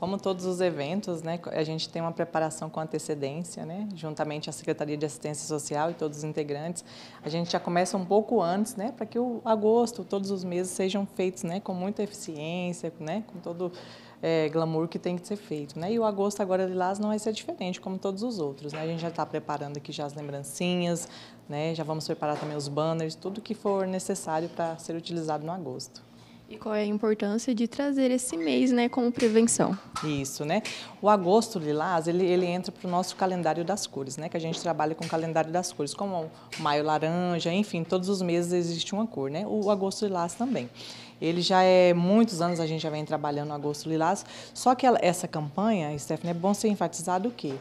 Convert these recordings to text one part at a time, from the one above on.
Como todos os eventos, né, a gente tem uma preparação com antecedência, né, juntamente à Secretaria de Assistência Social e todos os integrantes. A gente já começa um pouco antes, né, para que o agosto, todos os meses sejam feitos, né, com muita eficiência, né, com todo é, glamour que tem que ser feito, né? E o agosto agora de não vai ser diferente, como todos os outros, né? A gente já está preparando aqui já as lembrancinhas, né? Já vamos preparar também os banners, tudo que for necessário para ser utilizado no agosto. E qual é a importância de trazer esse mês, né, como prevenção? Isso, né? O agosto lilás, ele, ele entra para o nosso calendário das cores, né? Que a gente trabalha com o calendário das cores, como maio laranja, enfim, todos os meses existe uma cor, né? O agosto lilás também. Ele já é muitos anos a gente já vem trabalhando o agosto lilás. Só que ela, essa campanha, Stephanie, é bom ser enfatizado o quê?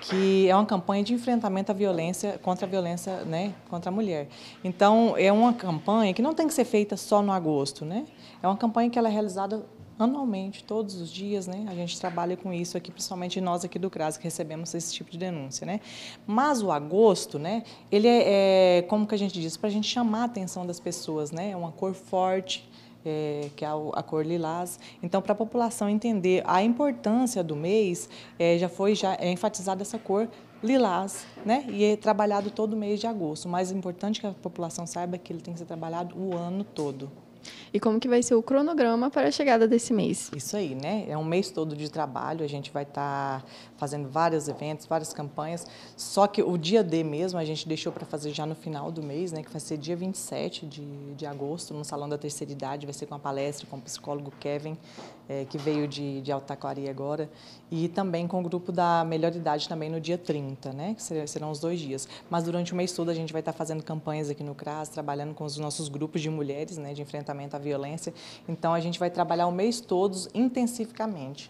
Que é uma campanha de enfrentamento à violência contra a violência, né, contra a mulher. Então é uma campanha que não tem que ser feita só no agosto, né? É uma campanha que ela é realizada anualmente, todos os dias, né? A gente trabalha com isso aqui, principalmente nós aqui do CRAS, que recebemos esse tipo de denúncia, né? Mas o agosto, né? Ele é, é como que a gente diz, para a gente chamar a atenção das pessoas, né? É uma cor forte, é, que é a, cor lilás. Então, para a população entender a importância do mês, é, já foi já é enfatizada essa cor lilás, né? E é trabalhado todo mês de agosto. O mais importante que a população saiba é que ele tem que ser trabalhado o ano todo e como que vai ser o cronograma para a chegada desse mês. Isso aí, né? É um mês todo de trabalho, a gente vai estar tá fazendo vários eventos, várias campanhas, só que o dia D mesmo a gente deixou para fazer já no final do mês, né, que vai ser dia 27 de, de agosto, no Salão da Terceira Idade, vai ser com a palestra com o psicólogo Kevin, é, que veio de, de Altaquari agora, e também com o grupo da Melhor Idade também no dia 30, né, que serão os dois dias. Mas durante o mês todo a gente vai estar tá fazendo campanhas aqui no CRAS, trabalhando com os nossos grupos de mulheres, né, de enfrentamento enfrentamento à violência. Então, a gente vai trabalhar o mês todos intensificamente.